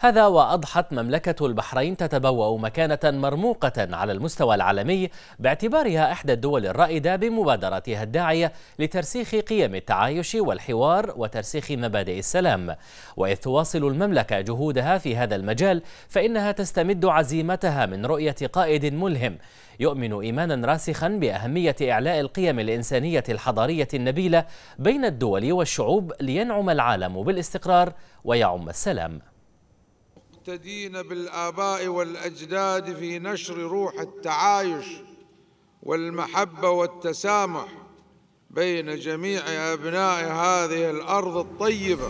هذا وأضحت مملكة البحرين تتبوأ مكانة مرموقة على المستوى العالمي باعتبارها إحدى الدول الرائدة بمبادراتها الداعية لترسيخ قيم التعايش والحوار وترسيخ مبادئ السلام وإذ تواصل المملكة جهودها في هذا المجال فإنها تستمد عزيمتها من رؤية قائد ملهم يؤمن إيمانا راسخا بأهمية إعلاء القيم الإنسانية الحضارية النبيلة بين الدول والشعوب لينعم العالم بالاستقرار ويعم السلام مقتدين بالآباء والأجداد في نشر روح التعايش والمحبة والتسامح بين جميع أبناء هذه الأرض الطيبة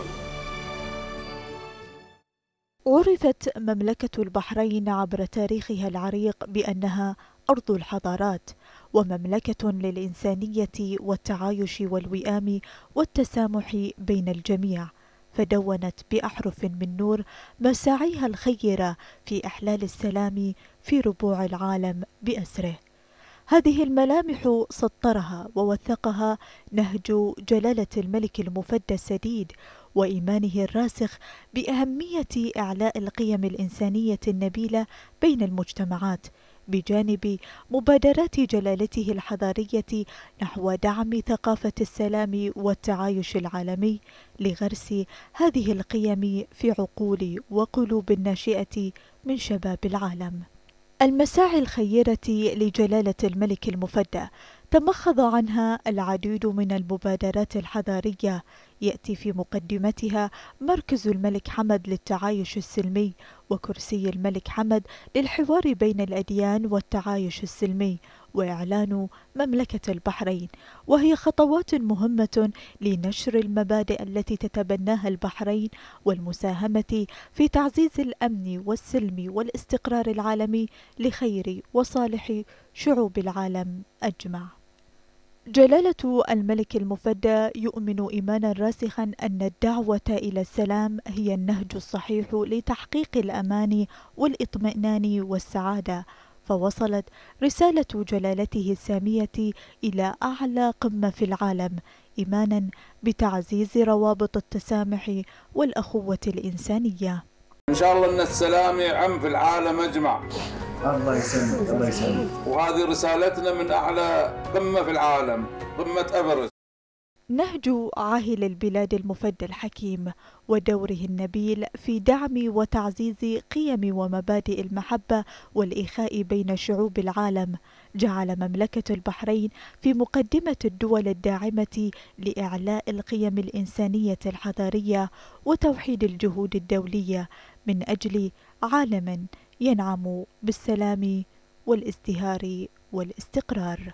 عرفت مملكة البحرين عبر تاريخها العريق بأنها أرض الحضارات ومملكة للإنسانية والتعايش والوئام والتسامح بين الجميع فدونت بأحرف من نور مساعيها الخيرة في إحلال السلام في ربوع العالم بأسره هذه الملامح سطرها ووثقها نهج جلالة الملك المفدى السديد وإيمانه الراسخ بأهمية إعلاء القيم الإنسانية النبيلة بين المجتمعات بجانب مبادرات جلالته الحضارية نحو دعم ثقافة السلام والتعايش العالمي لغرس هذه القيم في عقول وقلوب الناشئة من شباب العالم. المساعي الخيرة لجلالة الملك المفدى تمخض عنها العديد من المبادرات الحضارية يأتي في مقدمتها مركز الملك حمد للتعايش السلمي وكرسي الملك حمد للحوار بين الأديان والتعايش السلمي وإعلان مملكة البحرين وهي خطوات مهمة لنشر المبادئ التي تتبناها البحرين والمساهمة في تعزيز الأمن والسلم والاستقرار العالمي لخير وصالح شعوب العالم أجمع جلالة الملك المفدى يؤمن إيمانا راسخا أن الدعوة إلى السلام هي النهج الصحيح لتحقيق الأمان والإطمئنان والسعادة فوصلت رسالة جلالته السامية إلى أعلى قمة في العالم إيمانا بتعزيز روابط التسامح والأخوة الإنسانية إن شاء الله أن السلام يعم في العالم أجمع الله يسلمك الله يسلمك وهذه رسالتنا من اعلى قمه في العالم قمه ايفرست نهج عاهل البلاد المفدى الحكيم ودوره النبيل في دعم وتعزيز قيم ومبادئ المحبة والإخاء بين شعوب العالم جعل مملكة البحرين في مقدمة الدول الداعمة لإعلاء القيم الإنسانية الحضارية وتوحيد الجهود الدولية من أجل عالم ينعم بالسلام والازدهار والاستقرار